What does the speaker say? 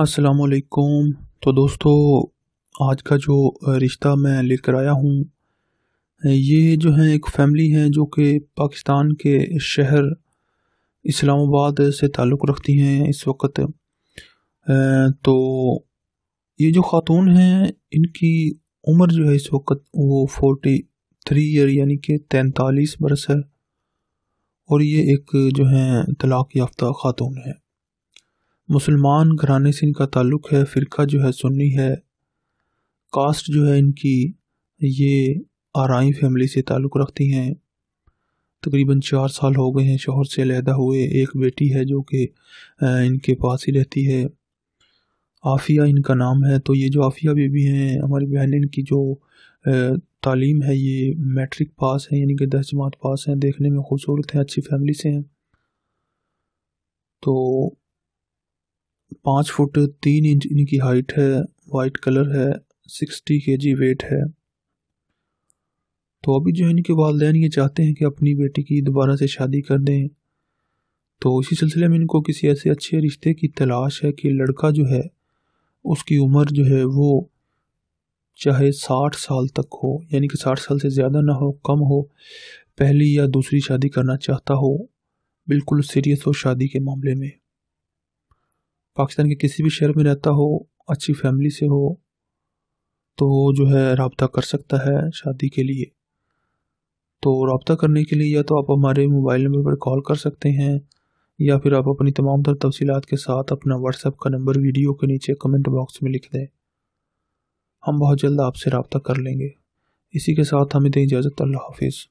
असलकुम तो दोस्तों आज का जो रिश्ता मैं लेकर आया हूँ ये जो है एक फैमिली है जो कि पाकिस्तान के शहर इस्लामाबाद से ताल्लुक़ रखती हैं इस वक्त तो ये जो ख़ातून हैं इनकी उम्र जो है इस वक्त वो फोर्टी थ्री ईयर यानी कि तैंतालीस बरस है और ये एक जो है तलाक़ याफ्ता ख़ातून है मुसलमान घराने से इनका ताल्लुक़ है फ़िरका जो है सुन्नी है कास्ट जो है इनकी ये आरई फैमिली से ताल्लुक़ रखती हैं तकरीबन चार साल हो गए हैं शोहर से अलहदा हुए एक बेटी है जो कि इनके पास ही रहती है आफिया इनका नाम है तो ये जो आफिया बीबी हैं हमारी बहन इनकी जो तालीम है ये मैट्रिक पास है यानी कि दस जमात पास हैं देखने में खूबसूरत हैं अच्छी फैमिली से हैं तो पाँच फुट तीन इंच इनकी हाइट है वाइट कलर है सिक्सटी के जी वेट है तो अभी जो है इनके वालदेन ये चाहते हैं कि अपनी बेटी की दोबारा से शादी कर दें तो इसी सिलसिले में इनको किसी ऐसे अच्छे रिश्ते की तलाश है कि लड़का जो है उसकी उम्र जो है वो चाहे साठ साल तक हो यानी कि साठ साल से ज़्यादा ना हो कम हो पहली या दूसरी शादी करना चाहता हो बिल्कुल सीरियस हो शादी के मामले में पाकिस्तान के किसी भी शहर में रहता हो अच्छी फैमिली से हो तो जो है रबता कर सकता है शादी के लिए तो रबता करने के लिए या तो आप हमारे मोबाइल नंबर पर कॉल कर सकते हैं या फिर आप अपनी तमाम तर तफसीत के साथ अपना व्हाट्सएप का नंबर वीडियो के नीचे कमेंट बॉक्स में लिख दें हम बहुत जल्द आपसे रबता कर लेंगे इसी के साथ हमें दें इजाज़त अल्लाह हाफिज़